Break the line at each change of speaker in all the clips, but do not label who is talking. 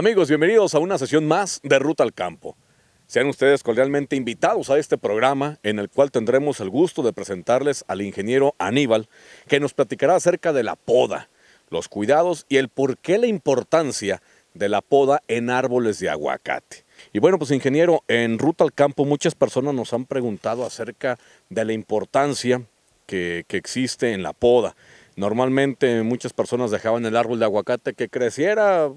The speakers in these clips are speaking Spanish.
Amigos, bienvenidos a una sesión más de Ruta al Campo. Sean ustedes cordialmente invitados a este programa en el cual tendremos el gusto de presentarles al ingeniero Aníbal, que nos platicará acerca de la poda, los cuidados y el por qué la importancia de la poda en árboles de aguacate. Y bueno, pues ingeniero, en Ruta al Campo muchas personas nos han preguntado acerca de la importancia que, que existe en la poda. Normalmente muchas personas dejaban el árbol de aguacate que creciera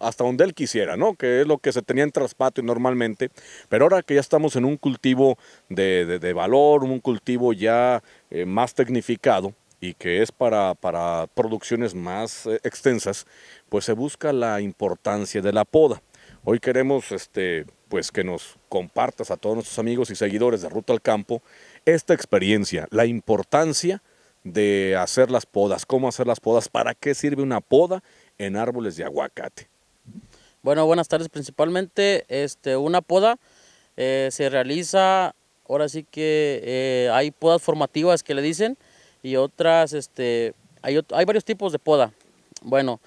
hasta donde él quisiera, ¿no? Que es lo que se tenía en traspatio normalmente. Pero ahora que ya estamos en un cultivo de, valor, un cultivo ya eh, más tecnificado y que es para, producciones más eh, extensas, pues se busca la importancia de la poda. Hoy queremos este, pues que nos compartas a todos nuestros amigos y seguidores de Ruta al Campo esta experiencia, la importancia de hacer las podas, cómo hacer las podas, para qué sirve una poda en árboles de aguacate.
Bueno, buenas tardes. Principalmente este, una poda eh, se realiza, ahora sí que eh, hay podas formativas que le dicen y otras, este, hay, hay varios tipos de poda. Bueno,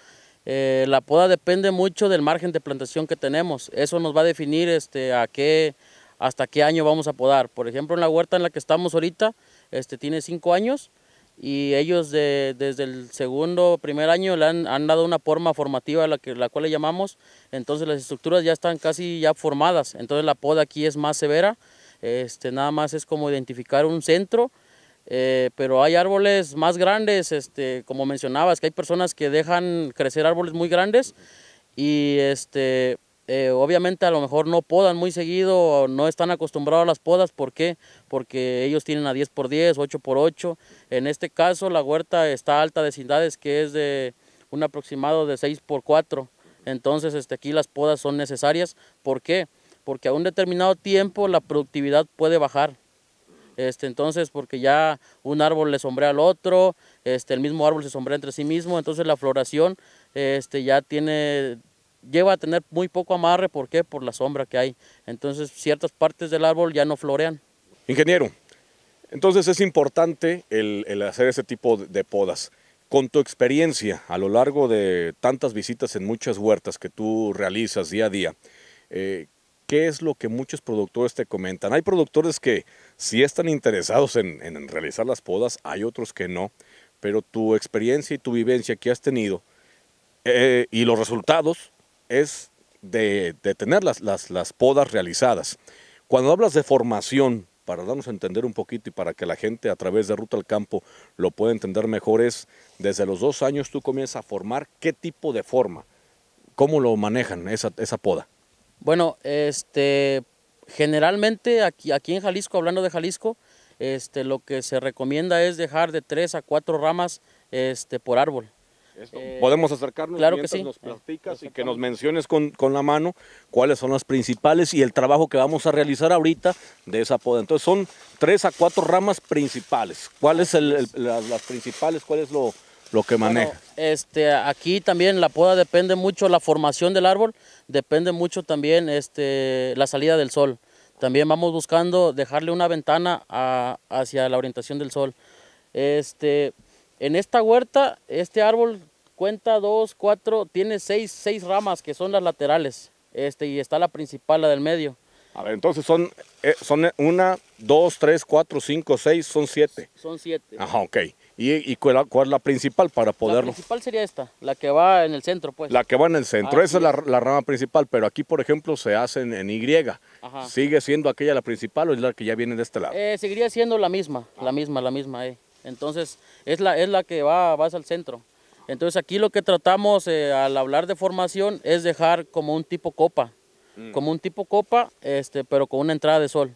eh, la poda depende mucho del margen de plantación que tenemos. Eso nos va a definir este, a qué, hasta qué año vamos a podar. Por ejemplo, en la huerta en la que estamos ahorita, este, tiene cinco años y ellos desde el segundo, primer año le han, han dado una forma formativa, la, que, la cual le llamamos, entonces las estructuras ya están casi ya formadas, entonces la poda aquí es más severa, este, nada más es como identificar un centro, eh, pero hay árboles más grandes, este, como mencionabas, que hay personas que dejan crecer árboles muy grandes y este, eh, obviamente a lo mejor no podan muy seguido, no están acostumbrados a las podas, ¿por qué? Porque ellos tienen a 10 por 10, 8 por 8. En este caso la huerta está alta de cindades que es de un aproximado de 6 por 4. Entonces este, aquí las podas son necesarias, ¿por qué? Porque a un determinado tiempo la productividad puede bajar. Este, entonces porque ya un árbol le sombrea al otro, este, el mismo árbol se sombrea entre sí mismo, entonces la floración este, ya tiene lleva a tener muy poco amarre, ¿por qué? Por la sombra que hay. Entonces ciertas partes del árbol ya no florean.
Ingeniero, entonces es importante el, el hacer ese tipo de podas. Con tu experiencia a lo largo de tantas visitas en muchas huertas que tú realizas día a día, eh, ¿qué es lo que muchos productores te comentan? Hay productores que sí están interesados en, en, realizar las podas, hay otros que no, pero tu experiencia y tu vivencia que has tenido eh, y los resultados es de, tener las, las, podas realizadas. Cuando hablas de formación, para darnos a entender un poquito y para que la gente a través de Ruta al Campo lo pueda entender mejor, es desde los dos años tú comienzas a formar qué tipo de forma, cómo lo manejan esa, esa poda.
Bueno, este, generalmente aquí, aquí en Jalisco, hablando de Jalisco, este, lo que se recomienda es dejar de tres a cuatro ramas este, por árbol.
Eh, Podemos acercarnos claro que nos platicas y que nos menciones con, la mano cuáles son las principales y el trabajo que vamos a realizar ahorita de esa poda. Entonces son tres a cuatro ramas principales. ¿Cuáles son las, principales? ¿Cuál es lo, lo que maneja?
este, aquí también la poda depende mucho, la formación del árbol depende mucho también este, la salida del sol. También vamos buscando dejarle una ventana hacia la orientación del sol. Este, en esta huerta, este árbol cuenta dos, cuatro, tiene seis, seis ramas que son las laterales. Este, y está la principal, la del medio. A ver, entonces son, eh, son eh,
una, dos, tres, cuatro, cinco, seis, son siete. Son siete. Ajá, ok. ¿Y, cuál, es la principal para poderlo? La principal
sería esta, la que va en el centro, pues. La
que va en el centro, ah, esa es la, rama principal, pero aquí, por ejemplo, se hace en, Y. Ajá. ¿Sigue siendo aquella la principal o es la
que ya viene de este lado? Eh, seguiría siendo la misma, la ah. misma, la misma. Eh. Entonces, es la, es la que va, al centro. Entonces, aquí lo que tratamos eh, al hablar de formación es dejar como un tipo copa, mm. como un tipo copa, este, pero con una entrada de sol.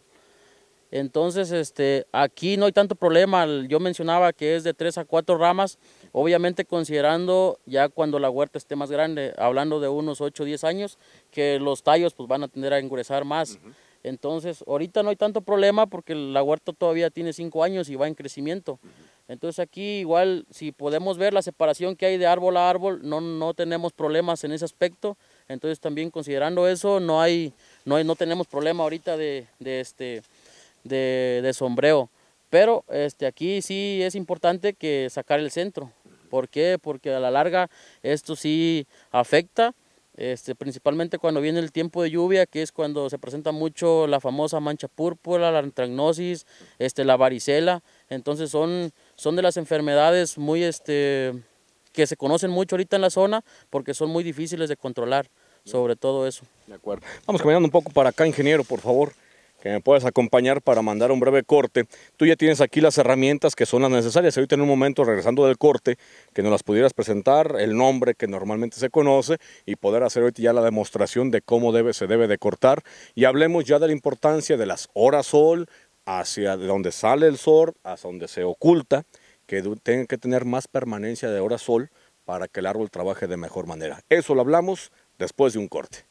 Entonces, este, aquí no hay tanto problema. Yo mencionaba que es de tres a cuatro ramas, obviamente considerando ya cuando la huerta esté más grande, hablando de unos 8 o 10 años, que los tallos pues, van a tener a ingresar más. Entonces, ahorita no hay tanto problema porque el huerta todavía tiene cinco años y va en crecimiento. Entonces aquí igual, si podemos ver la separación que hay de árbol a árbol, no, tenemos problemas en ese aspecto. Entonces también considerando eso, no hay, no, tenemos problema ahorita de, este, de, sombreo. Pero este, aquí sí es importante que sacar el centro. ¿Por qué? Porque a la larga esto sí afecta este, principalmente cuando viene el tiempo de lluvia, que es cuando se presenta mucho la famosa mancha púrpura, la antragnosis, este, la varicela. Entonces son, son de las enfermedades muy, este, que se conocen mucho ahorita en la zona porque son muy difíciles de controlar, sobre todo eso. De acuerdo.
Vamos caminando un poco para acá, ingeniero, por favor que me puedas acompañar para mandar un breve corte. Tú ya tienes aquí las herramientas que son las necesarias. Ahorita en un momento, regresando del corte, que nos las pudieras presentar, el nombre que normalmente se conoce y poder hacer hoy ya la demostración de cómo debe, se debe de cortar. Y hablemos ya de la importancia de las horas sol, hacia donde sale el sol, Hasta donde se oculta, que tenga que tener más permanencia de horas sol para que el árbol trabaje de mejor manera. Eso lo hablamos después de un corte.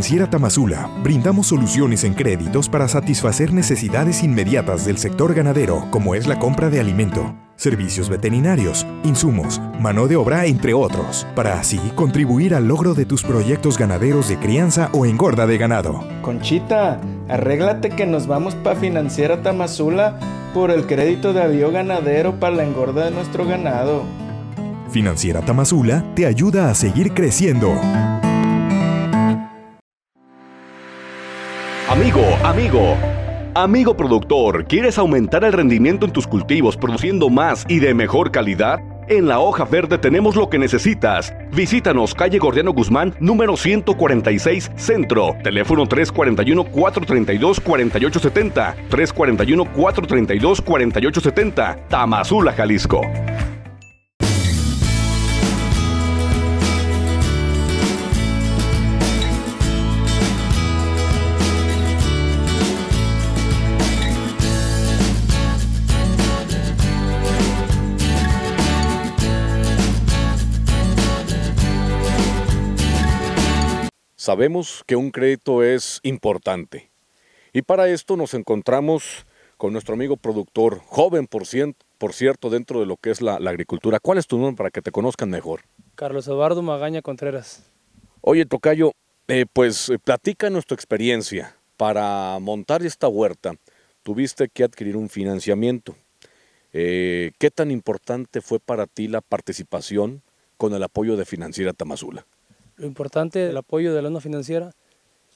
Financiera Tamazula brindamos soluciones en créditos para satisfacer necesidades inmediatas del sector ganadero, como es la compra de alimento, servicios veterinarios, insumos, mano de obra, entre otros, para así contribuir al logro de tus proyectos ganaderos de crianza o engorda de ganado. Conchita, arréglate que nos
vamos pa Financiera Tamazula por el crédito de avión ganadero para la engorda de nuestro ganado.
Financiera Tamazula te ayuda a seguir creciendo. Amigo. Amigo productor, ¿quieres aumentar el rendimiento en tus cultivos produciendo más y de mejor calidad? En la hoja verde tenemos lo que necesitas. Visítanos calle Gordiano Guzmán, número 146, Centro. Teléfono 341-432-4870. 341-432-4870. Tamazula, Jalisco. Sabemos que un crédito es importante y para esto nos encontramos con nuestro amigo productor, joven por, cierto, dentro de lo que es la, agricultura. ¿Cuál es tu nombre para que te conozcan mejor?
Carlos Eduardo Magaña Contreras.
Oye, Tocayo, eh, pues eh, platica nuestra experiencia. Para montar esta huerta tuviste que adquirir un financiamiento. Eh, ¿Qué tan importante fue para ti la participación con el apoyo de Financiera Tamazula?
Lo importante del apoyo de la ONU financiera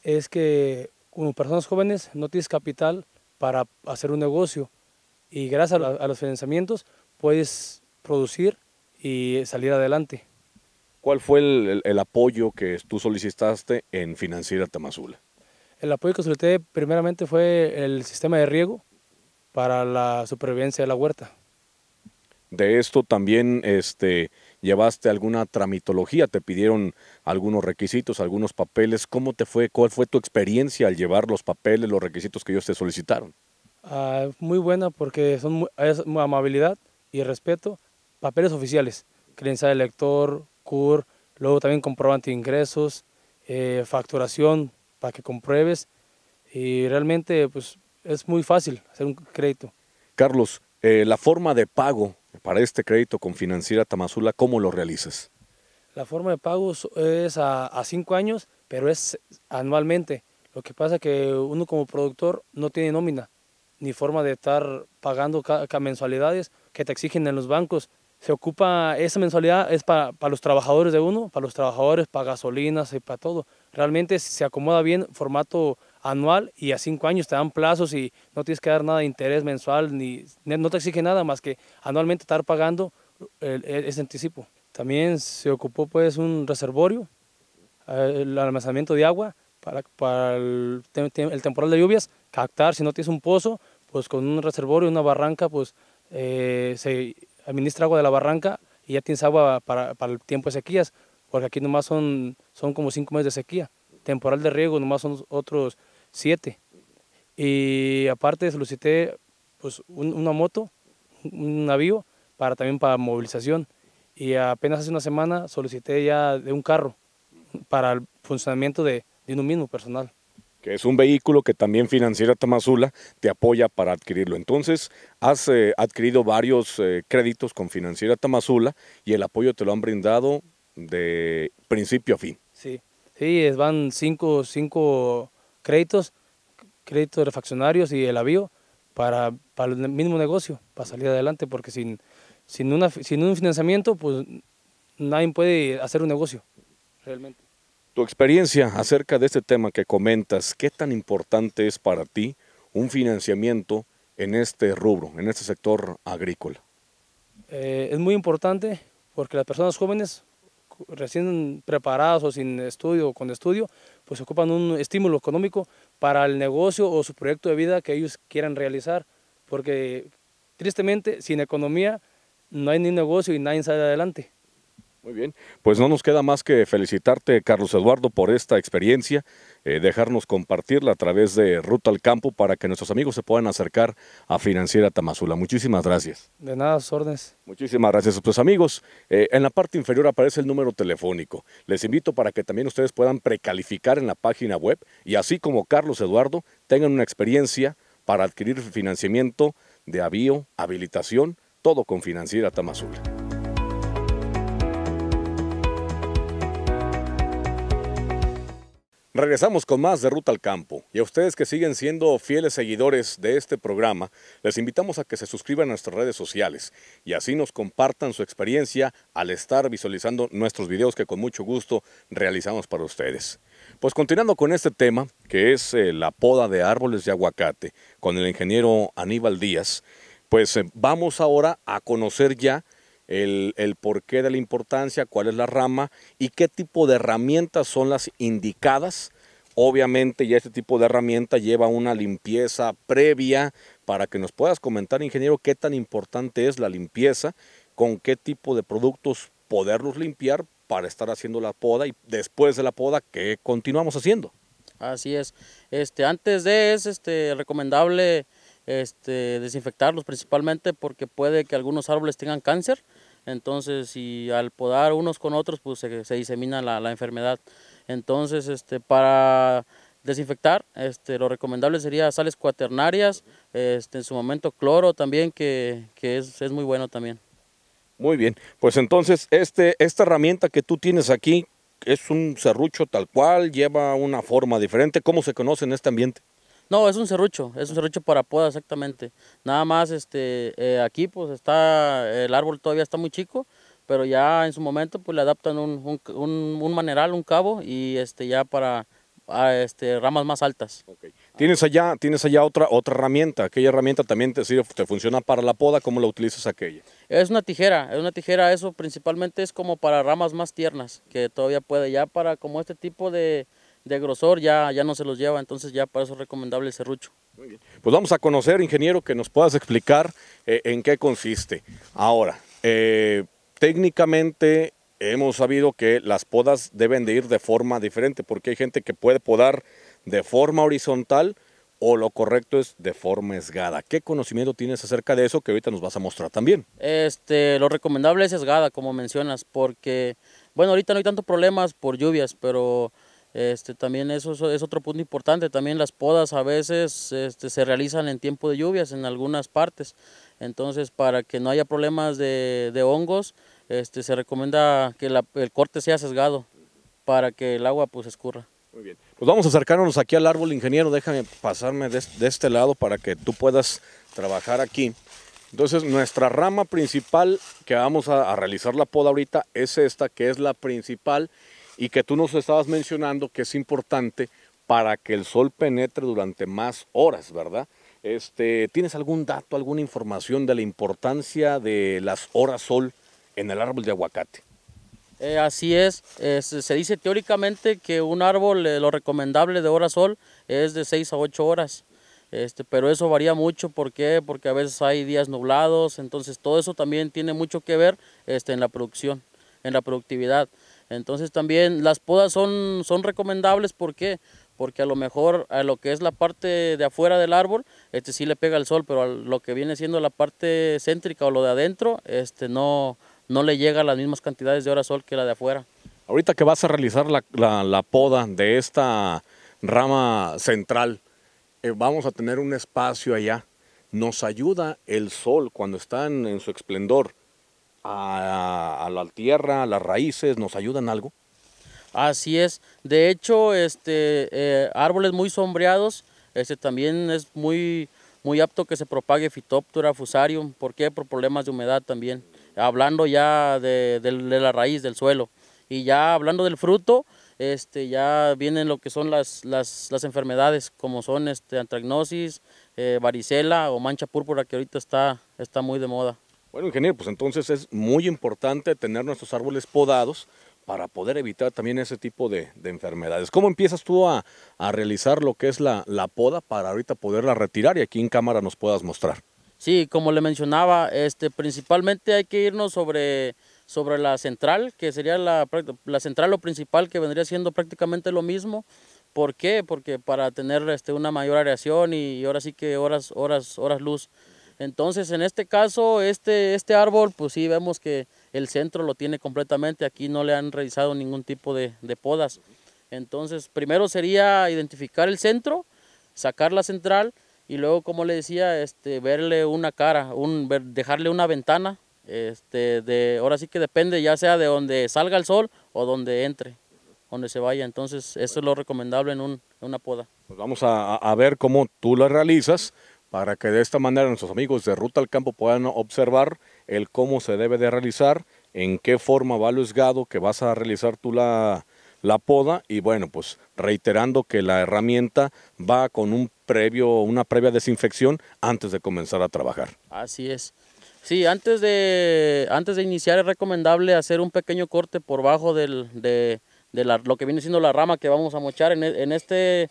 es que como personas jóvenes no tienes capital para hacer un negocio y gracias a, los financiamientos puedes producir y salir adelante.
¿Cuál fue el, el, apoyo que tú solicitaste en Financiera Tamazula?
El apoyo que solicité primeramente fue el sistema de riego para la supervivencia de la huerta.
De esto también este, llevaste alguna tramitología, te pidieron algunos requisitos, algunos papeles. ¿Cómo te fue? ¿Cuál fue tu experiencia al llevar los papeles, los requisitos que ellos te solicitaron?
Ah, muy buena porque son es amabilidad y respeto. Papeles oficiales, creencia de lector, CUR, luego también comprobante de ingresos, eh, facturación para que compruebes. Y realmente pues, es muy fácil hacer un crédito.
Carlos, eh, la forma de pago para este crédito con Financiera Tamazula, ¿cómo lo realizas?
La forma de pago es a, cinco años, pero es anualmente. Lo que pasa es que uno como productor no tiene nómina, ni forma de estar pagando mensualidades que te exigen en los bancos. Se ocupa, esa mensualidad es para los trabajadores de uno, para los trabajadores, para gasolinas y para todo. Realmente se acomoda bien formato anual y a cinco años te dan plazos y no tienes que dar nada de interés mensual ni no te exige nada más que anualmente estar pagando ese anticipo. También se ocupó pues un reservorio, eh, el almacenamiento de agua para, el, temporal de lluvias, captar si no tienes un pozo, pues con un reservorio, una barranca, pues eh, se administra agua de la barranca y ya tienes agua para, el tiempo de sequías, porque aquí nomás son, son como cinco meses de sequía. Temporal de riego nomás son otros siete. Y aparte solicité pues, una moto, un navío, para, también para movilización. Y apenas hace una semana solicité ya de un carro para el funcionamiento de, de uno mismo personal
que es un vehículo que también Financiera Tamazula te apoya para adquirirlo. Entonces, has eh, adquirido varios eh, créditos con Financiera Tamazula y el apoyo te lo han brindado de principio a fin.
Sí, sí, van cinco, cinco créditos, créditos refaccionarios y el avío para, el mismo negocio, para salir adelante, porque sin, sin, una, sin un financiamiento, pues nadie puede hacer un negocio, realmente.
Tu experiencia acerca de este tema que comentas, ¿qué tan importante es para ti un financiamiento en este rubro, en este sector agrícola?
Eh, es muy importante porque las personas jóvenes recién preparados o sin estudio o con estudio, pues ocupan un estímulo económico para el negocio o su proyecto de vida que ellos quieran realizar, porque tristemente sin economía no hay ni negocio y nadie sale adelante.
Muy bien, pues no nos queda más que felicitarte, Carlos Eduardo, por esta experiencia, eh, dejarnos compartirla a través de Ruta al Campo para que nuestros amigos se puedan acercar a Financiera Tamazula. Muchísimas gracias.
De nada, sus órdenes. Muchísimas
gracias. Pues amigos, eh, en la parte inferior aparece el número telefónico. Les invito para que también ustedes puedan precalificar en la página web y así como Carlos Eduardo tengan una experiencia para adquirir financiamiento de avío, habilitación, todo con Financiera Tamazula. Regresamos con más de Ruta al Campo y a ustedes que siguen siendo fieles seguidores de este programa, les invitamos a que se suscriban a nuestras redes sociales y así nos compartan su experiencia al estar visualizando nuestros videos que con mucho gusto realizamos para ustedes. Pues continuando con este tema, que es eh, la poda de árboles de aguacate con el ingeniero Aníbal Díaz, pues eh, vamos ahora a conocer ya el, porqué de la importancia, cuál es la rama y qué tipo de herramientas son las indicadas Obviamente ya este tipo de herramienta lleva una limpieza previa para que nos puedas comentar, ingeniero, qué tan importante es la limpieza, con qué tipo de productos poderlos limpiar para estar haciendo la poda y después de la poda,
¿qué continuamos haciendo? Así es. Este, antes de es este, recomendable este, desinfectarlos principalmente porque puede que algunos árboles tengan cáncer, entonces si al podar unos con otros pues se, se disemina la, enfermedad. Entonces este, para desinfectar este, lo recomendable sería sales cuaternarias, este, en su momento cloro también que, es, muy bueno también.
Muy bien, pues entonces este, esta herramienta que tú tienes aquí es un serrucho tal cual, lleva una forma diferente, ¿cómo se conoce en este ambiente?
No, es un serrucho, es un serrucho para poda exactamente. Nada más este, eh, aquí pues está, el árbol todavía está muy chico, pero ya en su momento pues le adaptan un, un, un, maneral, un cabo y este, ya para este, ramas más altas.
Tienes allá, tienes allá otra, otra herramienta, aquella herramienta también te sirve, te funciona para la poda, ¿cómo la utilizas aquella?
Es una tijera, es una tijera, eso principalmente es como para ramas más tiernas, que todavía puede, ya para como este tipo de de grosor ya, ya no se los lleva, entonces ya para eso es recomendable el serrucho. Pues
vamos a conocer, ingeniero, que nos puedas explicar eh, en qué consiste. Ahora, eh, técnicamente hemos sabido que las podas deben de ir de forma diferente, porque hay gente que puede podar de forma horizontal o lo correcto es de forma esgada. ¿Qué conocimiento tienes acerca de eso que ahorita nos vas a mostrar también?
Este, lo recomendable es esgada, como mencionas, porque, bueno, ahorita no hay tantos problemas por lluvias, pero este, también eso es otro punto importante, también las podas a veces este, se realizan en tiempo de lluvias en algunas partes, entonces para que no haya problemas de, de hongos, este, se recomienda que el corte sea sesgado para que el agua pues escurra. Muy bien,
pues vamos a acercarnos aquí al árbol, ingeniero, déjame pasarme de, de este lado para que tú puedas trabajar aquí. Entonces nuestra rama principal que vamos a, realizar la poda ahorita es esta, que es la principal y que tú nos estabas mencionando que es importante para que el sol penetre durante más horas, ¿verdad? Este, ¿Tienes algún dato, alguna información de la importancia de las horas sol en el árbol de aguacate?
Eh, así es, se dice teóricamente que un árbol, eh, lo recomendable de hora sol es de 6 a 8 horas, este, pero eso varía mucho, ¿por qué? Porque a veces hay días nublados, entonces todo eso también tiene mucho que ver este, en la producción, en la productividad. Entonces también las podas son, recomendables ¿por qué? porque a lo mejor a lo que es la parte de afuera del árbol, este sí le pega el sol, pero a lo que viene siendo la parte céntrica o lo de adentro, este no, le llega las mismas cantidades de hora sol que la de afuera.
Ahorita que vas a realizar la, poda de esta rama central, eh, vamos a tener un espacio allá. Nos ayuda el sol cuando están en su esplendor
a, la tierra, a las raíces, nos ayudan algo. Así es, de hecho, este, eh, árboles muy sombreados, este también es muy, muy apto que se propague Phytophthora fusarium, ¿por qué? Por problemas de humedad también, hablando ya de, la raíz, del suelo. Y ya hablando del fruto, este, ya vienen lo que son las, enfermedades, como son este, antragnosis, eh, varicela o mancha púrpura, que ahorita está, está muy de moda.
Bueno, ingeniero, pues entonces es muy importante tener nuestros árboles podados para poder evitar también ese tipo de, enfermedades. ¿Cómo empiezas tú a, realizar lo que es la, poda para ahorita poderla retirar y aquí en cámara nos puedas mostrar?
Sí, como le mencionaba, este, principalmente hay que irnos sobre, sobre la central, que sería la, central o principal, que vendría siendo prácticamente lo mismo. ¿Por qué? Porque para tener este, una mayor aireación y, y ahora sí que horas, horas, horas luz. Entonces, en este caso, este, este árbol, pues sí vemos que el centro lo tiene completamente, aquí no le han realizado ningún tipo de, podas. Entonces, primero sería identificar el centro, sacar la central y luego, como le decía, este, verle una cara, dejarle una ventana. Este, de, ahora sí que depende, ya sea de donde salga el sol o donde entre donde se vaya. Entonces, eso es lo recomendable en, una poda. Pues
vamos a, a, ver cómo tú la realizas para que de esta manera nuestros amigos de Ruta al Campo puedan observar el cómo se debe de realizar, en qué forma va esgado, que vas a realizar tú la, poda y bueno, pues reiterando que la herramienta va con un previo, una previa desinfección antes de comenzar a trabajar.
Así es. Sí, antes de, antes de iniciar es recomendable hacer un pequeño corte por bajo del, de, de la, lo que viene siendo la rama que vamos a mochar. En, en este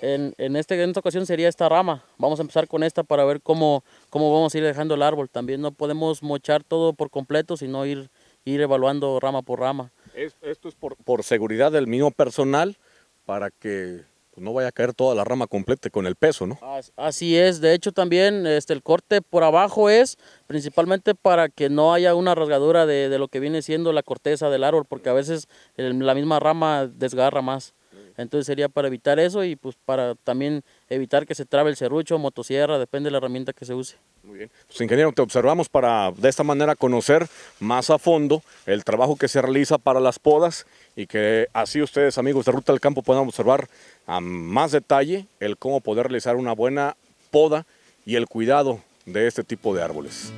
en, en, esta ocasión sería esta rama. Vamos a empezar con esta para ver cómo, cómo vamos a ir dejando el árbol. También no podemos mochar todo por completo, sino ir, ir evaluando rama por rama.
esto es por, por, seguridad del mío personal, para que pues, no vaya a caer toda la rama completa con el peso, ¿no?
Así es, de hecho también este, el corte por abajo es principalmente para que no haya una rasgadura de, de lo que viene siendo la corteza del árbol, porque a veces eh, la misma rama desgarra más. Entonces sería para evitar eso y pues, para también evitar que se trabe el serrucho, motosierra, depende de la herramienta que se use. Muy bien.
Pues ingeniero, te observamos para de esta manera conocer más a fondo el trabajo que se realiza para las podas y que así ustedes, amigos de Ruta del Campo, puedan observar a más detalle el cómo poder realizar una buena poda y el cuidado de este tipo de árboles.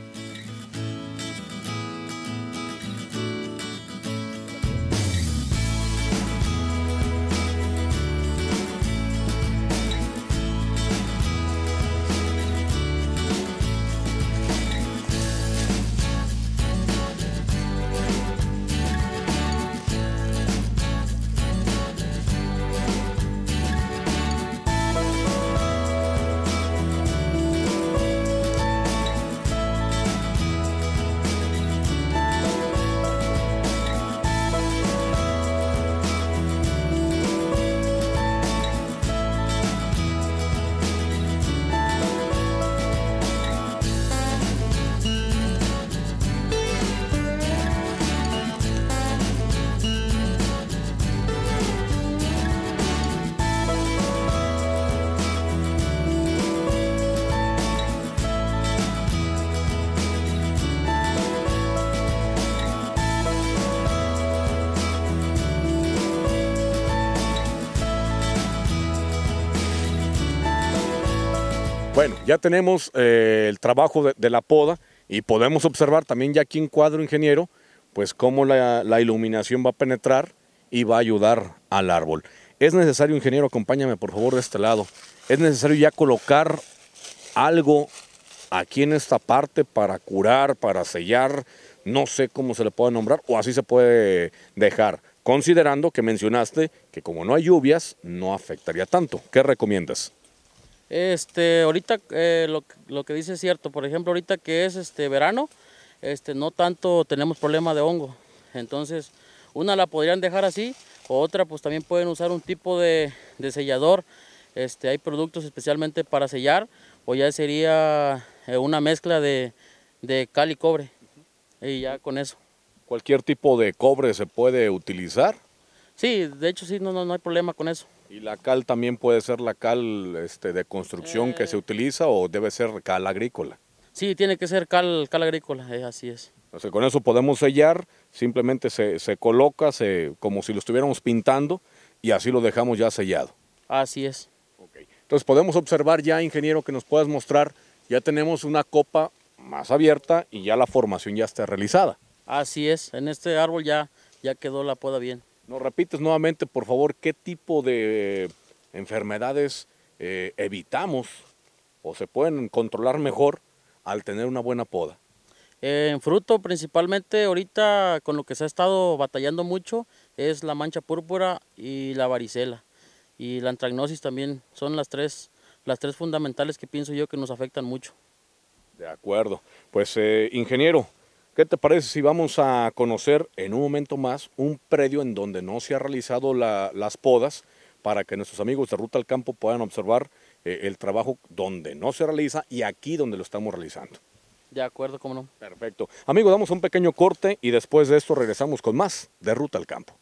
ya tenemos eh, el trabajo de, la poda y podemos observar también ya aquí en cuadro, ingeniero, pues cómo la, la iluminación va a penetrar y va a ayudar al árbol. Es necesario, ingeniero, acompáñame por favor de este lado, es necesario ya colocar algo aquí en esta parte para curar, para sellar, no sé cómo se le puede nombrar, o así se puede dejar, considerando que mencionaste que como no hay lluvias, no afectaría tanto. ¿Qué recomiendas?
Este, ahorita eh, lo, que dice es cierto, por ejemplo, ahorita que es este verano, este, no tanto tenemos problema de hongo. Entonces, una la podrían dejar así, o otra pues también pueden usar un tipo de, sellador. Este, hay productos especialmente para sellar, o ya sería eh, una mezcla de, de cal y cobre. Y ya con eso. ¿Cualquier
tipo de cobre se puede utilizar?
Sí, de hecho sí, no, no
hay problema con eso. ¿Y la cal también puede ser la cal este, de construcción que se eh. utiliza o debe ser cal agrícola?
Sí, tiene que ser cal, agrícola, eh, así es.
con eso podemos sellar, simplemente se, coloca como si lo estuviéramos pintando y así lo dejamos ya sellado. Así es. Okay. Entonces podemos observar ya, ingeniero, que nos puedas mostrar, ya tenemos una copa más abierta y ya la formación ya está realizada.
Así es, en este árbol ya, ya quedó la poda bien.
Nos repites nuevamente, por favor, qué tipo de enfermedades eh, evitamos o se
pueden controlar mejor al tener una buena poda. Eh, en fruto, principalmente ahorita con lo que se ha estado batallando mucho es la mancha púrpura y la varicela y la antragnosis también. Son las tres, las tres fundamentales que pienso yo que nos afectan mucho.
De acuerdo. Pues, eh, ingeniero, ¿Qué te parece si vamos a conocer en un momento más un predio en donde no se han realizado las podas para que nuestros amigos de Ruta al Campo puedan observar eh, el trabajo donde no se realiza y aquí donde lo estamos realizando?
De acuerdo, cómo no. Perfecto.
Amigos, damos un pequeño corte y después de esto regresamos con más de Ruta al Campo.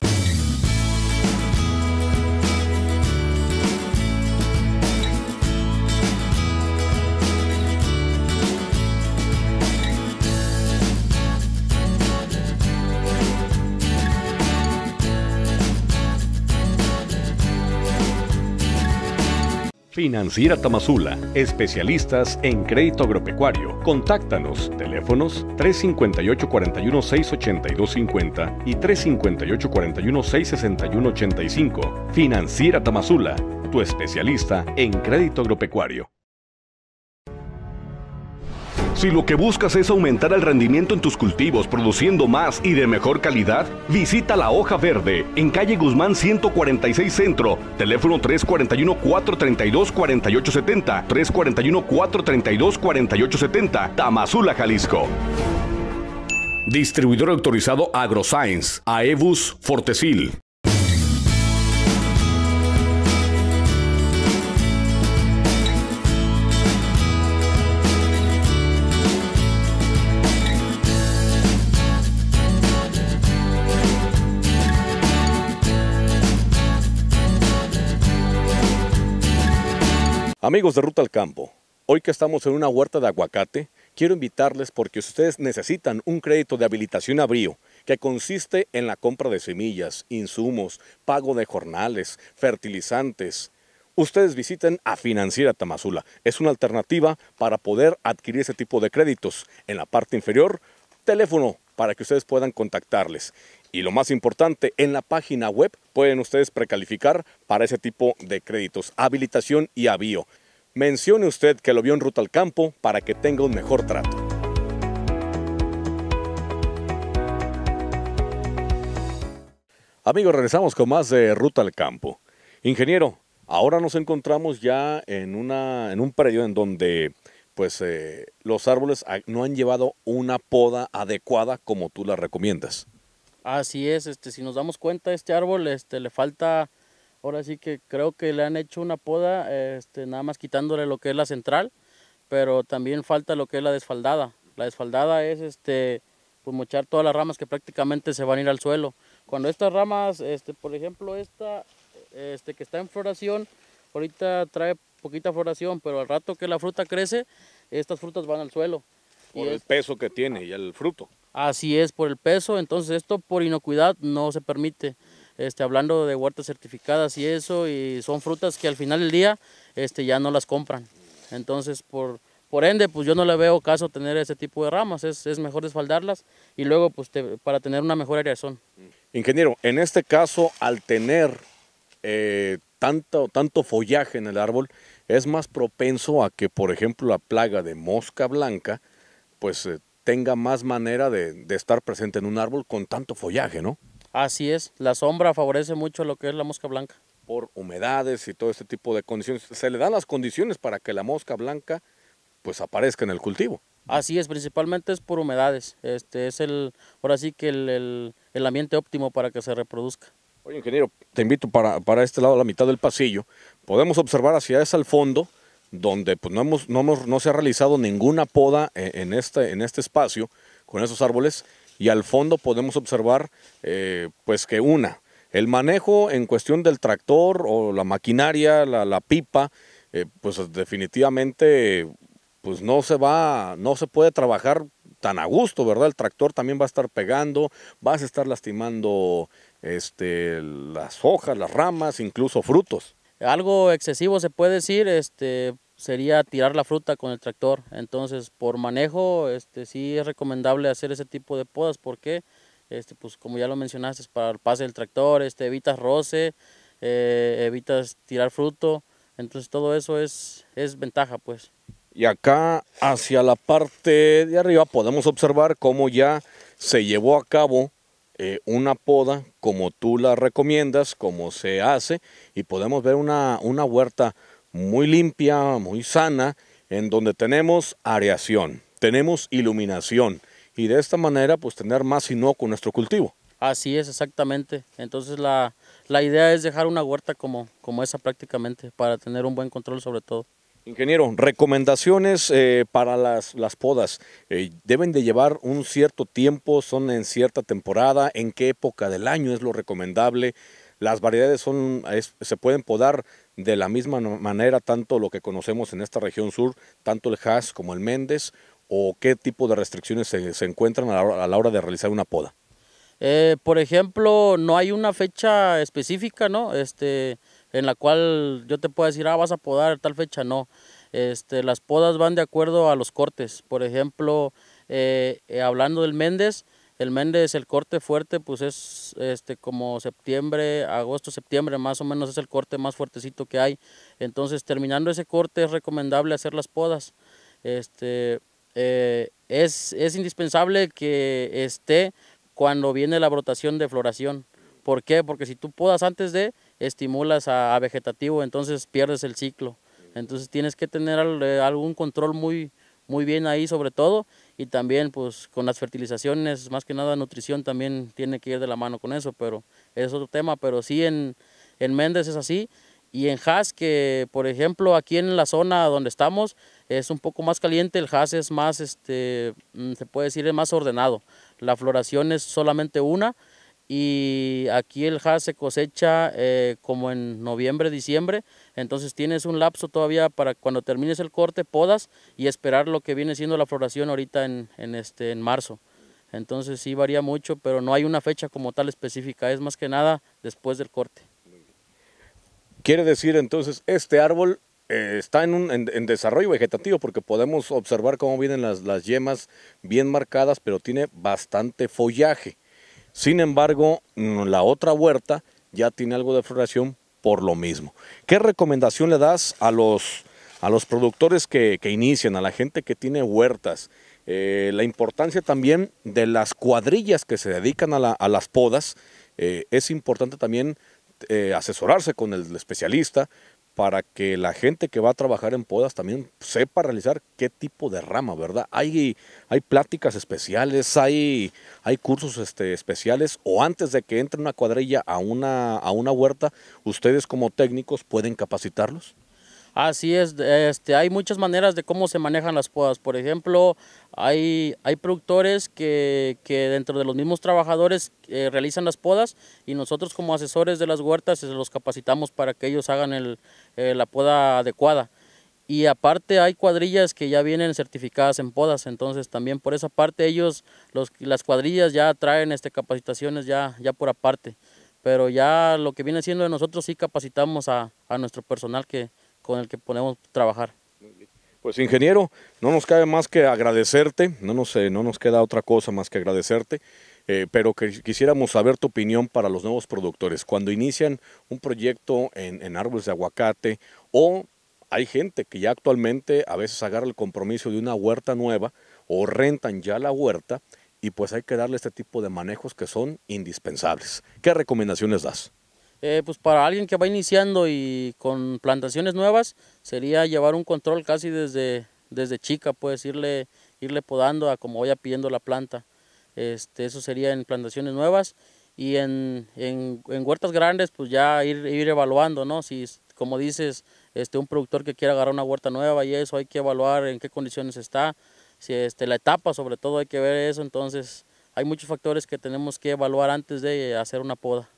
Financiera Tamazula, especialistas en crédito agropecuario. Contáctanos, teléfonos 358-416-8250 y 358-416-6185. Financiera Tamazula, tu especialista en crédito agropecuario. Si lo que buscas es aumentar el rendimiento en tus cultivos produciendo más y de mejor calidad, visita La Hoja Verde en calle Guzmán 146 Centro, teléfono 341-432-4870, 341-432-4870, Tamazula, Jalisco. Distribuidor autorizado AgroScience, AEBUS, Fortesil. Amigos de Ruta al Campo, hoy que estamos en una huerta de aguacate, quiero invitarles porque ustedes necesitan un crédito de habilitación a brío, que consiste en la compra de semillas, insumos, pago de jornales, fertilizantes, ustedes visiten a Financiera Tamazula. Es una alternativa para poder adquirir ese tipo de créditos. En la parte inferior, teléfono para que ustedes puedan contactarles. Y lo más importante, en la página web pueden ustedes precalificar para ese tipo de créditos, habilitación y avío. Mencione usted que lo vio en ruta al campo para que tenga un mejor trato. Amigos, regresamos con más de Ruta al Campo. Ingeniero, ahora nos encontramos ya en, una, en un periodo en donde pues eh, los árboles no han llevado una poda adecuada como tú la recomiendas.
Así es, este, si nos damos cuenta, este árbol este, le falta, ahora sí que creo que le han hecho una poda, este, nada más quitándole lo que es la central, pero también falta lo que es la desfaldada. La desfaldada es este, pues mochar todas las ramas que prácticamente se van a ir al suelo. Cuando estas ramas, este, por ejemplo, esta este, que está en floración, ahorita trae poquita floración, pero al rato que la fruta crece, estas frutas van al suelo.
Por el peso que tiene y el fruto.
Así es, por el peso, entonces esto por inocuidad no se permite. Este, hablando de huertas certificadas y eso, y son frutas que al final del día este, ya no las compran. Entonces, por, por ende, pues yo no le veo caso tener ese tipo de ramas, es, es mejor desfaldarlas y luego pues para tener una mejor aireazón.
Ingeniero, en este caso, al tener eh, tanto, tanto follaje en el árbol, es más propenso a que, por ejemplo, la plaga de mosca blanca, pues eh, tenga más manera de, estar presente en un árbol con tanto follaje, ¿no?
Así es, la sombra favorece mucho lo que es la mosca blanca.
Por humedades y todo este tipo de condiciones, se le dan las condiciones para que la mosca blanca pues aparezca en el cultivo.
Así es, principalmente es por humedades, este es el, ahora sí que el ambiente óptimo para que se reproduzca. Oye, ingeniero,
te invito para, este lado, a la mitad del pasillo. Podemos observar hacia esa al fondo, donde pues, no, hemos, no, no se ha realizado ninguna poda eh, en, este, en este espacio con esos árboles. Y al fondo podemos observar eh, pues que una, el manejo en cuestión del tractor o la maquinaria, la, pipa, eh, pues definitivamente pues no se va, no se puede trabajar tan a gusto, ¿verdad? El tractor también va a estar pegando, vas a estar lastimando este, las hojas, las ramas, incluso frutos.
Algo excesivo se puede decir, este, sería tirar la fruta con el tractor. Entonces, por manejo, este, sí es recomendable hacer ese tipo de podas. porque Este, pues como ya lo mencionaste, es para el pase del tractor, este, evitas roce, eh, evitas tirar fruto. Entonces todo eso es, es ventaja, pues.
Y acá hacia la parte de arriba podemos observar cómo ya se llevó a cabo eh, una poda como tú la recomiendas, como se hace, y podemos ver una, huerta muy limpia, muy sana, en donde tenemos areación, tenemos iluminación, y de esta manera pues tener más con nuestro cultivo.
Así es, exactamente. Entonces la, la idea es dejar una huerta como, como esa prácticamente, para tener un buen control sobre todo. Ingeniero,
recomendaciones eh, para las, las podas. Eh, ¿Deben de llevar un cierto tiempo? ¿Son en cierta temporada? ¿En qué época del año es lo recomendable? Las variedades son, se pueden podar de la misma manera, tanto lo que conocemos en esta región sur, tanto el Haas como el Méndez, o qué tipo de restricciones se, encuentran a la, hora, de realizar una
poda? Eh, por ejemplo, no hay una fecha específica, ¿no? Este, en la cual yo te puedo decir, ah, vas a podar tal fecha, no. Este, las podas van de acuerdo a los cortes. Por ejemplo, eh, eh, hablando del Méndez, el Méndez, el corte fuerte, pues es este, como septiembre, agosto, septiembre, más o menos es el corte más fuertecito que hay. Entonces, terminando ese corte, es recomendable hacer las podas. Este, eh, es, es indispensable que esté cuando viene la brotación de floración. ¿Por qué? Porque si tú podas antes de, estimulas a, vegetativo, entonces pierdes el ciclo. Entonces tienes que tener eh, algún control muy, muy bien ahí sobre todo y también pues con las fertilizaciones, más que nada nutrición también tiene que ir de la mano con eso, pero es otro tema, pero sí en, en Méndez es así y en Haas que por ejemplo aquí en la zona donde estamos es un poco más caliente, el Haas es más, este, mm, se puede decir, es más ordenado, la floración es solamente una y aquí el jar se cosecha eh, como en noviembre, diciembre, entonces tienes un lapso todavía para cuando termines el corte, podas y esperar lo que viene siendo la floración ahorita en, este, en marzo. Entonces sí varía mucho, pero no hay una fecha como tal específica, es más que nada después del corte.
Quiere decir entonces, este árbol eh, está en, un, desarrollo vegetativo porque podemos observar cómo vienen las yemas bien marcadas, pero tiene bastante follaje. Sin embargo, la otra huerta ya tiene algo de floración por lo mismo. ¿Qué recomendación le das a los, productores que, inician, a la gente que tiene huertas? Eh, la importancia también de las cuadrillas que se dedican a, las podas. Eh, es importante también eh, asesorarse con el especialista para que la gente que va a trabajar en podas también sepa realizar qué tipo de rama, ¿verdad? Hay, hay pláticas especiales, hay, hay cursos este, especiales, o antes de que entre una cuadrilla a una, a una huerta, ustedes como técnicos pueden capacitarlos.
Así es, este, hay muchas maneras de cómo se manejan las podas. Por ejemplo, hay, hay productores que, que dentro de los mismos trabajadores eh, realizan las podas y nosotros como asesores de las huertas eh, los capacitamos para que ellos hagan eh, la poda adecuada. Y aparte hay cuadrillas que ya vienen certificadas en podas, entonces también por esa parte ellos, los, las cuadrillas ya traen este, capacitaciones ya, ya por aparte. Pero ya lo que viene siendo de nosotros sí capacitamos a, a nuestro personal que, con el que podemos trabajar. Pues ingeniero,
no nos cabe más que agradecerte, no nos, sé, eh, no nos queda otra cosa más que agradecerte, eh, pero que quisiéramos saber tu opinión para los nuevos productores. Cuando inician un proyecto en, en árboles de aguacate o hay gente que ya actualmente a veces agarra el compromiso de una huerta nueva o rentan ya la huerta y pues hay que darle este tipo de manejos que son indispensables. ¿Qué recomendaciones das?
Eh, pues para alguien que va iniciando y con plantaciones nuevas, sería llevar un control casi desde, desde chica, pues irle, irle podando a como vaya pidiendo la planta. Este, eso sería en plantaciones nuevas y en, huertas grandes pues ya ir, ir, evaluando, ¿no? Si como dices, este, un productor que quiera agarrar una huerta nueva y eso hay que evaluar en qué condiciones está, si este, la etapa sobre todo hay que ver eso, entonces hay muchos factores que tenemos que evaluar antes de hacer una poda.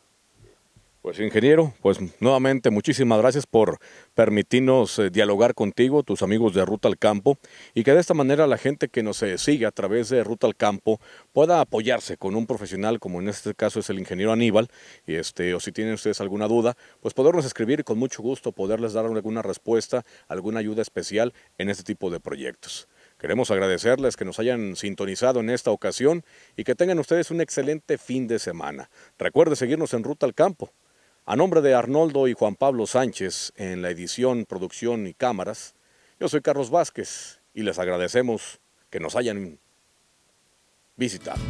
Pues ingeniero, pues nuevamente muchísimas gracias por permitirnos eh, dialogar contigo, tus amigos de Ruta al Campo, y que de esta manera la gente que nos eh, sigue a través de Ruta al Campo pueda apoyarse con un profesional como en este caso es el ingeniero Aníbal, y este, o si tienen ustedes alguna duda, pues podernos escribir y con mucho gusto poderles dar alguna respuesta, alguna ayuda especial en este tipo de proyectos. Queremos agradecerles que nos hayan sintonizado en esta ocasión y que tengan ustedes un excelente fin de semana. Recuerde seguirnos en Ruta al Campo. A nombre de Arnoldo y Juan Pablo Sánchez en la edición, producción y cámaras, yo soy Carlos Vázquez y les agradecemos que nos hayan visitado.